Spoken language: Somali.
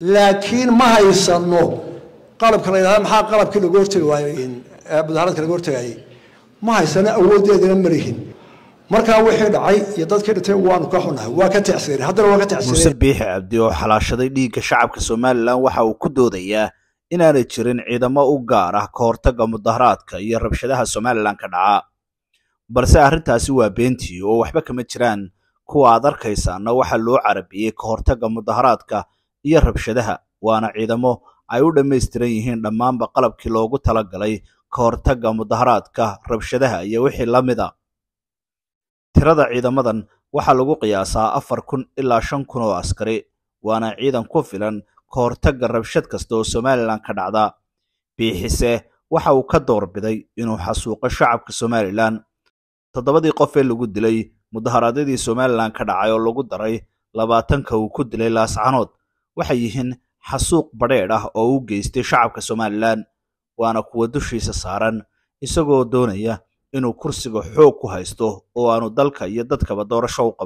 laakiin ma haysano qalabka maxaa qalabkii laga hortegi waayo mudaharaadka eh, laga hortegayay ma haysano awoodeedina malihin markaa wixii dhacay iyo dadkii dhintay waanu ka xunahay waa ka tacsiirin haddana waa ka tacsiirin biixi cabdi oo xalaashaday dhiigga shacabka somalilan waxa uu ku doodayaa inaanay jirin ciidamo u gaar ah ka mudaharaadka iyo rabshadaha somalilan ka dhaca balse arrintaasi waa beentii oo waxba kama jiraan kuwa aad arkaysana waxa loo carabiyey ka mudaharaadka iyo rabshadaha waana ciidamo ay u dhammaystiran yihiin dhammaanba qalabkii loogu talagalay ka hortagga mudaharaadka rabshadaha iyo wixii la mida tirada ciidamadan waxaa lagu qiyaasaa afar kun ilaa shan kun oo askari waana ciidan ku filan ka hortagga rabshad kasta oo somalilan ka dhacda biixise waxa uu ka doorbiday inuu xasuuqo shacabka somalilan toddobadii qof ee lagu dilay mudaharaadyadii somalilan ka dhacay oo lagu daray labaatanka uu ku dilay laascanood waxay yihiin xasuuq badheedh ah oo u geystay shacabka somalilan waana kuwa dushiisa saaran isagoo doonaya inuu kursiga xoog ku haysto oo aanu dalka iyo dadkaba doorasho u qabo